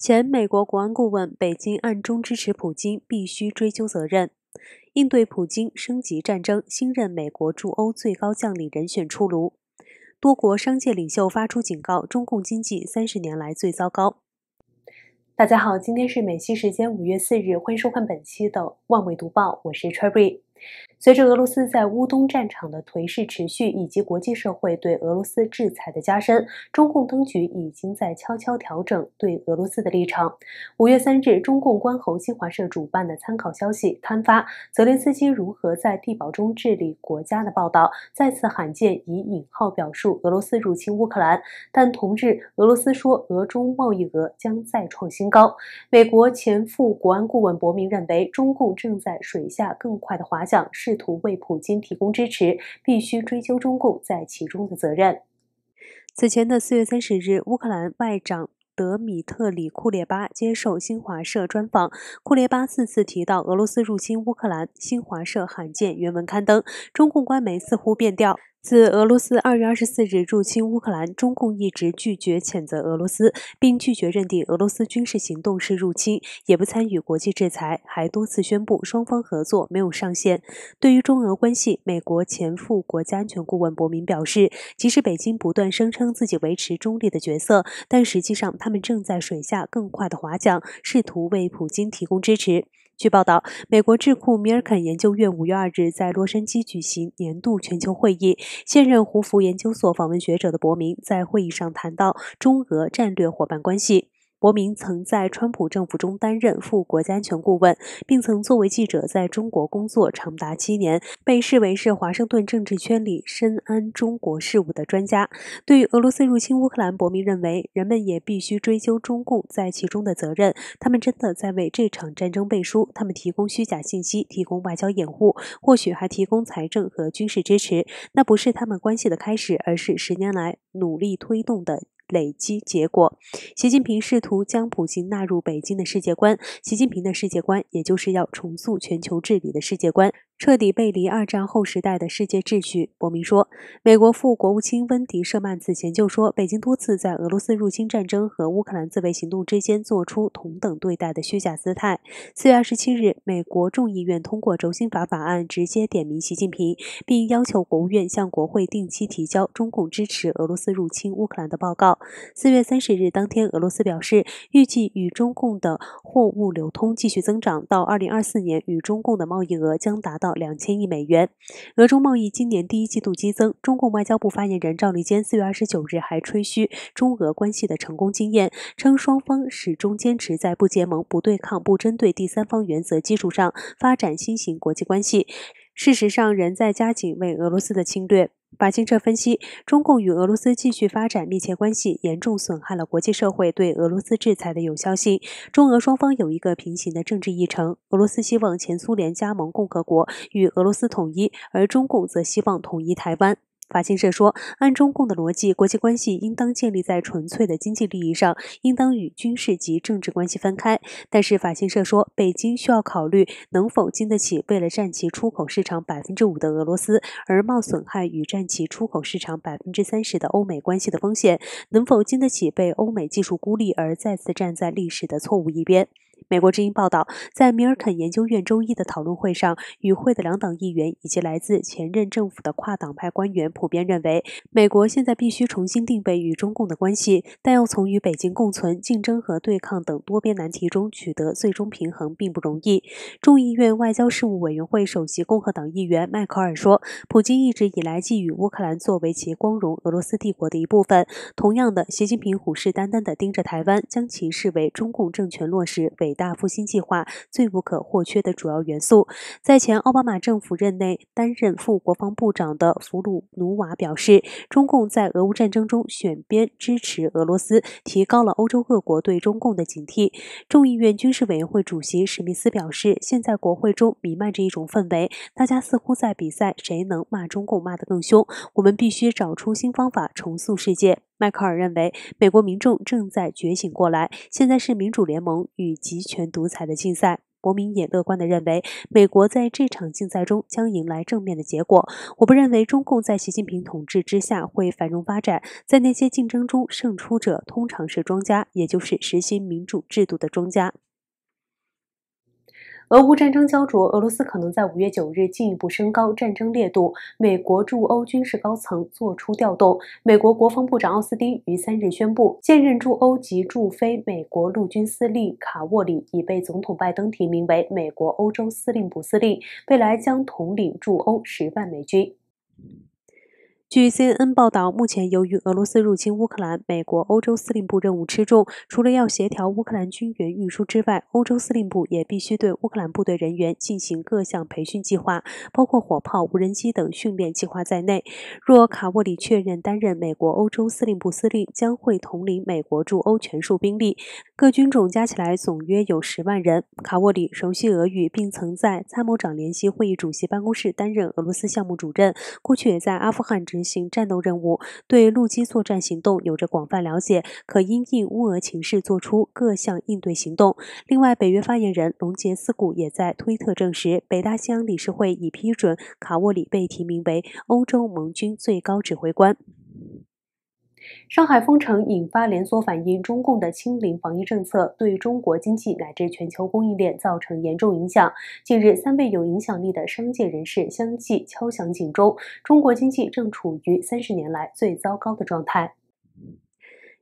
前美国国安顾问，北京暗中支持普京，必须追究责任。应对普京升级战争，新任美国驻欧最高将领人选出炉。多国商界领袖发出警告：中共经济三十年来最糟糕。大家好，今天是美西时间五月四日，欢迎收看本期的《万维读报》，我是 Terry。随着俄罗斯在乌东战场的颓势持续，以及国际社会对俄罗斯制裁的加深，中共当局已经在悄悄调整对俄罗斯的立场。五月三日，中共官侯新华社主办的参考消息刊发泽连斯基如何在地堡中治理国家的报道，再次罕见以引号表述俄罗斯入侵乌克兰。但同日，俄罗斯说俄中贸易额将再创新高。美国前副国安顾问伯明认为，中共正在水下更快的滑向。试图为普京提供支持，必须追究中共在其中的责任。此前的四月三十日，乌克兰外长德米特里·库列巴接受新华社专访，库列巴四次提到俄罗斯入侵乌克兰。新华社罕见原文刊登，中共官媒似乎变调。自俄罗斯二月二十四日入侵乌克兰，中共一直拒绝谴责俄罗斯，并拒绝认定俄罗斯军事行动是入侵，也不参与国际制裁，还多次宣布双方合作没有上限。对于中俄关系，美国前副国家安全顾问伯明表示，即使北京不断声称自己维持中立的角色，但实际上他们正在水下更快地划桨，试图为普京提供支持。据报道，美国智库米尔肯研究院五月二日在洛杉矶举行年度全球会议。现任胡佛研究所访问学者的伯明在会议上谈到中俄战略伙伴关系。伯明曾在川普政府中担任副国家安全顾问，并曾作为记者在中国工作长达七年，被视为是华盛顿政治圈里深谙中国事务的专家。对于俄罗斯入侵乌克兰，伯明认为，人们也必须追究中共在其中的责任。他们真的在为这场战争背书，他们提供虚假信息，提供外交掩护，或许还提供财政和军事支持。那不是他们关系的开始，而是十年来努力推动的。累积结果，习近平试图将普京纳入北京的世界观。习近平的世界观，也就是要重塑全球治理的世界观。彻底背离二战后时代的世界秩序，博明说，美国副国务卿温迪·舍曼此前就说，北京多次在俄罗斯入侵战争和乌克兰自卫行动之间做出同等对待的虚假姿态。四月二十七日，美国众议院通过《轴心法》法案，直接点名习近平，并要求国务院向国会定期提交中共支持俄罗斯入侵乌克兰的报告。四月三十日当天，俄罗斯表示，预计与中共的货物流通继续增长，到二零二四年，与中共的贸易额将达到。两千亿美元，俄中贸易今年第一季度激增。中共外交部发言人赵立坚四月二十九日还吹嘘中俄关系的成功经验，称双方始终坚持在不结盟、不对抗、不针对第三方原则基础上发展新型国际关系。事实上，仍在加紧为俄罗斯的侵略。法新社分析，中共与俄罗斯继续发展密切关系，严重损害了国际社会对俄罗斯制裁的有效性。中俄双方有一个平行的政治议程：俄罗斯希望前苏联加盟共和国与俄罗斯统一，而中共则希望统一台湾。法新社说，按中共的逻辑，国际关系应当建立在纯粹的经济利益上，应当与军事及政治关系分开。但是法新社说，北京需要考虑能否经得起为了占其出口市场百分之五的俄罗斯而冒损害与占其出口市场百分之三十的欧美关系的风险，能否经得起被欧美技术孤立而再次站在历史的错误一边。美国之音报道，在米尔肯研究院周一的讨论会上，与会的两党议员以及来自前任政府的跨党派官员普遍认为，美国现在必须重新定位与中共的关系，但要从与北京共存、竞争和对抗等多边难题中取得最终平衡，并不容易。众议院外交事务委员会首席共和党议员迈克尔说：“普京一直以来寄予乌克兰作为其光荣俄罗斯帝国的一部分。同样的，习近平虎视眈眈地盯着台湾，将其视为中共政权落实伟。”伟大复兴计划最不可或缺的主要元素，在前奥巴马政府任内担任副国防部长的弗鲁努瓦表示，中共在俄乌战争中选边支持俄罗斯，提高了欧洲各国对中共的警惕。众议院军事委员会主席史密斯表示，现在国会中弥漫着一种氛围，大家似乎在比赛谁能骂中共骂得更凶。我们必须找出新方法重塑世界。迈克尔认为，美国民众正在觉醒过来，现在是民主联盟与集权独裁的竞赛。国民也乐观地认为，美国在这场竞赛中将迎来正面的结果。我不认为中共在习近平统治之下会繁荣发展。在那些竞争中胜出者通常是庄家，也就是实行民主制度的庄家。俄乌战争焦灼，俄罗斯可能在五月九日进一步升高战争烈度。美国驻欧军事高层作出调动，美国国防部长奥斯汀于三日宣布，现任驻欧及驻非美国陆军司令卡沃里已被总统拜登提名为美国欧洲司令部司令，未来将统领驻欧十万美军。据 CNN 报道，目前由于俄罗斯入侵乌克兰，美国欧洲司令部任务吃重，除了要协调乌克兰军援运输之外，欧洲司令部也必须对乌克兰部队人员进行各项培训计划，包括火炮、无人机等训练计划在内。若卡沃里确认担任美国欧洲司令部司令，将会统领美国驻欧全数兵力，各军种加起来总约有十万人。卡沃里熟悉俄语，并曾在参谋长联席会议主席办公室担任俄罗斯项目主任，过去也在阿富汗执。执行战斗任务，对陆基作战行动有着广泛了解，可因应乌俄情势做出各项应对行动。另外，北约发言人龙杰斯古也在推特证实，北大西洋理事会已批准卡沃里被提名为欧洲盟军最高指挥官。上海封城引发连锁反应，中共的清零防疫政策对中国经济乃至全球供应链造成严重影响。近日，三位有影响力的商界人士相继敲响警钟，中国经济正处于三十年来最糟糕的状态。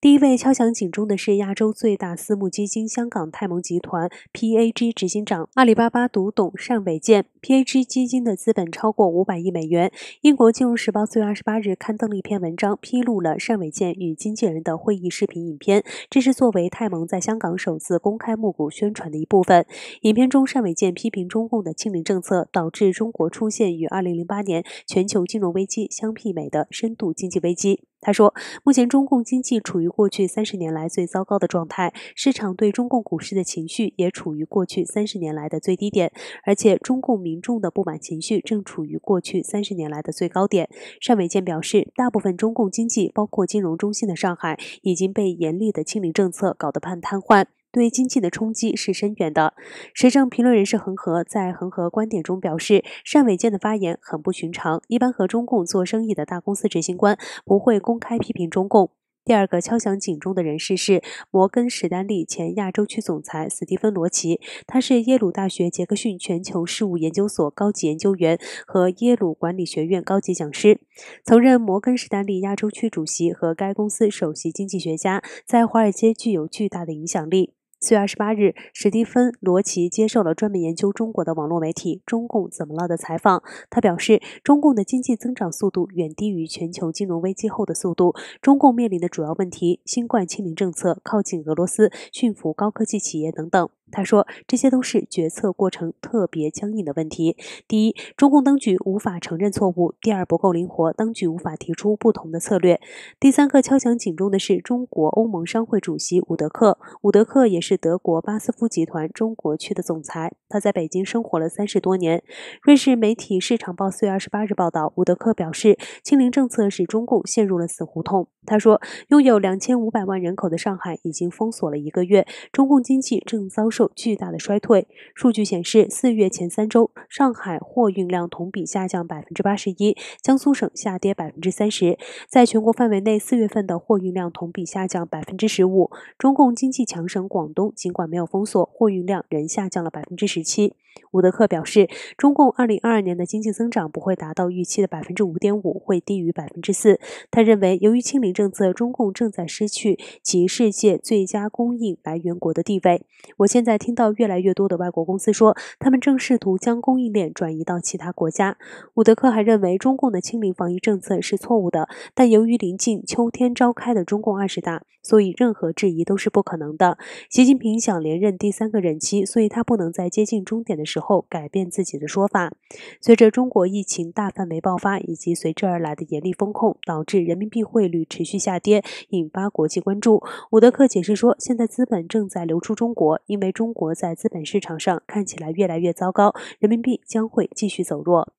第一位敲响警钟的是亚洲最大私募基金香港泰蒙集团 （PAG） 执行长阿里巴巴独董单伟建。PAG 基金的资本超过五百亿美元。英国金融时报四月二十八日刊登了一篇文章，披露了单伟建与经纪人的会议视频影片。这是作为泰蒙在香港首次公开募股宣传的一部分。影片中，单伟建批评中共的清零政策导致中国出现与二零零八年全球金融危机相媲美的深度经济危机。他说，目前中共经济处于过去三十年来最糟糕的状态，市场对中共股市的情绪也处于过去三十年来的最低点，而且中共民众的不满情绪正处于过去三十年来的最高点。单伟健表示，大部分中共经济，包括金融中心的上海，已经被严厉的清理政策搞得半瘫痪。对经济的冲击是深远的。时政评论人士恒河在恒河观点中表示，单伟建的发言很不寻常。一般和中共做生意的大公司执行官不会公开批评中共。第二个敲响警钟的人士是摩根士丹利前亚洲区总裁斯蒂芬罗奇，他是耶鲁大学杰克逊全球事务研究所高级研究员和耶鲁管理学院高级讲师，曾任摩根士丹利亚洲区主席和该公司首席经济学家，在华尔街具有巨大的影响力。四月二十八日，史蒂芬·罗奇接受了专门研究中国的网络媒体《中共怎么了》的采访。他表示，中共的经济增长速度远低于全球金融危机后的速度。中共面临的主要问题：新冠清零政策、靠近俄罗斯、驯服高科技企业等等。他说：“这些都是决策过程特别僵硬的问题。第一，中共当局无法承认错误；第二，不够灵活，当局无法提出不同的策略。第三个敲响警钟的是中国欧盟商会主席伍德克。伍德克也是德国巴斯夫集团中国区的总裁。他在北京生活了三十多年。瑞士媒体《市场报》四月二十八日报道，伍德克表示，清零政策使中共陷入了死胡同。他说，拥有两千五百万人口的上海已经封锁了一个月，中共经济正遭受。”巨大的衰退。数据显示，四月前三周，上海货运量同比下降百分之八十一，江苏省下跌百分之三十，在全国范围内，四月份的货运量同比下降百分之十五。中共经济强省广东，尽管没有封锁，货运量仍下降了百分之十七。伍德克表示，中共二零二二年的经济增长不会达到预期的百分之五点五，会低于百分之四。他认为，由于清零政策，中共正在失去其世界最佳供应来源国的地位。我现在听到越来越多的外国公司说，他们正试图将供应链转移到其他国家。伍德克还认为，中共的清零防疫政策是错误的，但由于临近秋天召开的中共二十大，所以任何质疑都是不可能的。习近平想连任第三个任期，所以他不能再接近终点。的时候改变自己的说法。随着中国疫情大范围爆发以及随之而来的严厉风控，导致人民币汇率持续下跌，引发国际关注。伍德克解释说，现在资本正在流出中国，因为中国在资本市场上看起来越来越糟糕，人民币将会继续走弱。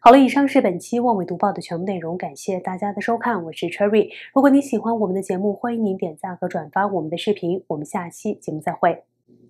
好了，以上是本期《望美读报》的全部内容，感谢大家的收看，我是 Cherry。如果你喜欢我们的节目，欢迎您点赞和转发我们的视频，我们下期节目再会。